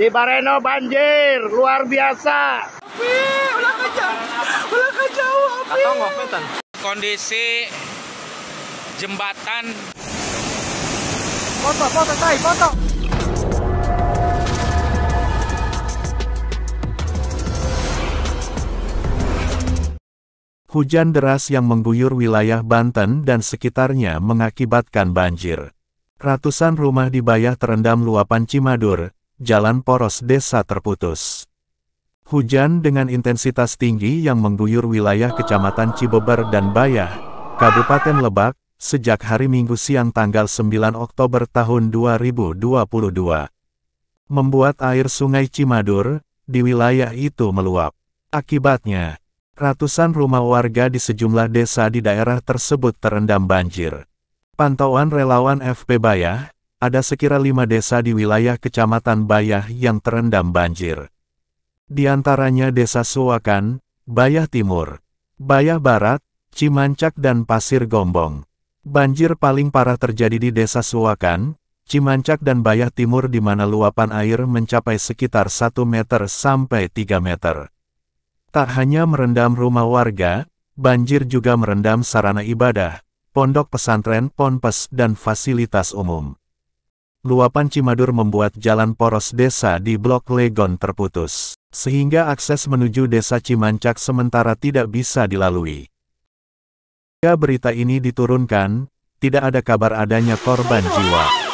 Di Bareno banjir, luar biasa. Kondisi jembatan. Foto, foto, tay, foto. Hujan deras yang mengguyur wilayah Banten dan sekitarnya mengakibatkan banjir. Ratusan rumah di Bayah terendam luapan Cimadur, jalan poros desa terputus. Hujan dengan intensitas tinggi yang mengguyur wilayah Kecamatan Cibeber dan Bayah, Kabupaten Lebak, sejak hari Minggu siang tanggal 9 Oktober tahun 2022. Membuat air sungai Cimadur, di wilayah itu meluap. Akibatnya, ratusan rumah warga di sejumlah desa di daerah tersebut terendam banjir. Pantauan relawan FP Bayah, ada sekira lima desa di wilayah Kecamatan Bayah yang terendam banjir. Di antaranya Desa Suwakan, Bayah Timur, Bayah Barat, Cimancak dan Pasir Gombong. Banjir paling parah terjadi di Desa Suwakan, Cimancak dan Bayah Timur di mana luapan air mencapai sekitar 1 meter sampai 3 meter. Tak hanya merendam rumah warga, banjir juga merendam sarana ibadah, pondok pesantren, ponpes, dan fasilitas umum luapan Cimadur membuat jalan poros desa di Blok Legon terputus, sehingga akses menuju desa Cimancak sementara tidak bisa dilalui. Jika berita ini diturunkan, tidak ada kabar adanya korban jiwa.